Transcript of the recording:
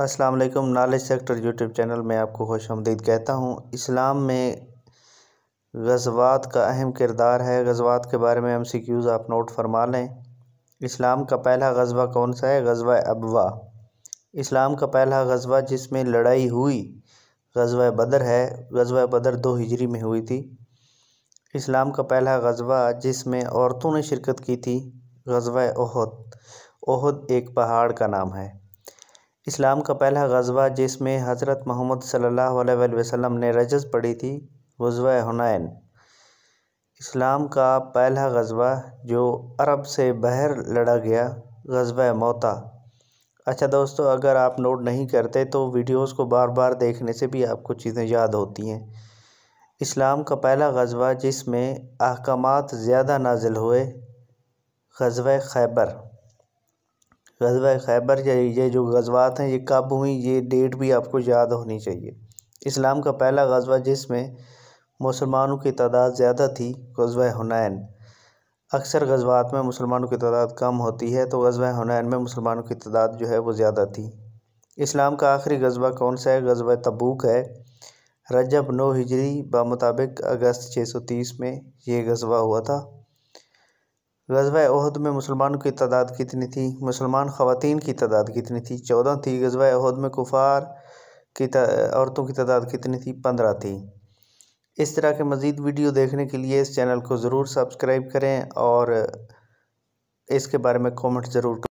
अस्सलाम वालेकुम knowledge sector YouTube channel में आपको खुश आमदीद कहता हूँ इस्लाम में गजवात का अहम किरदार है गजवात के बारे में एम सी क्यूज़ आप नोट फरमा लें इस्लाम का पहला गजबा कौन सा है गजवा अबवा इस्लाम का पहला गजबा जिसमें लड़ाई हुई गजवा बदर है गजवा बदर दो हिजरी में हुई थी इस्लाम का पहला गजबा जिसमें औरतों ने शिरकत की थी गजवा ओहद ओहद एक पहाड़ का नाम है इस्लाम का पहला गजबा जिसमें हज़रत मोहम्मद सल्लल्लाहु अलैहि वसल्लम ने रजस पढ़ी थी गज़वा हुनैन इस्लाम का पहला गजबा जो अरब से बहर लड़ा गया गज़वा मोता अच्छा दोस्तों अगर आप नोट नहीं करते तो वीडियोस को बार बार देखने से भी आपको चीज़ें याद होती हैं इस्लाम का पहला गजबा जिसमें अहकाम ज़्यादा नाजिल हुए गजब खैबर ग़ज़वा ख़ैबर या ये जो ग़ज़वात हैं ये कब हुई ये डेट भी आपको याद होनी चाहिए इस्लाम का पहला ग़ज़वा जिसमें मुसलमानों की तादाद ज़्यादा थी ग़ज़वा हुनैन अक्सर गजवात में मुसलमानों की तादाद कम होती है तो गजवा हुनैन में मुसलमानों की तादाद जो है वो ज़्यादा थी इस्लाम का आखिरी गजबा कौन सा है गजबा तबूक है रजब नो हिजरी बा मुताबिक अगस्त तीस में ये गजबा हुआ था अहद में मुसलमानों की तादाद कितनी थी मुसलमान ख़वान की तादाद कितनी थी चौदह थी अहद में कुफार की औरतों की तादाद कितनी थी पंद्रह थी इस तरह के मज़ीद वीडियो देखने के लिए इस चैनल को ज़रूर सब्सक्राइब करें और इसके बारे में कॉमेंट ज़रूर करें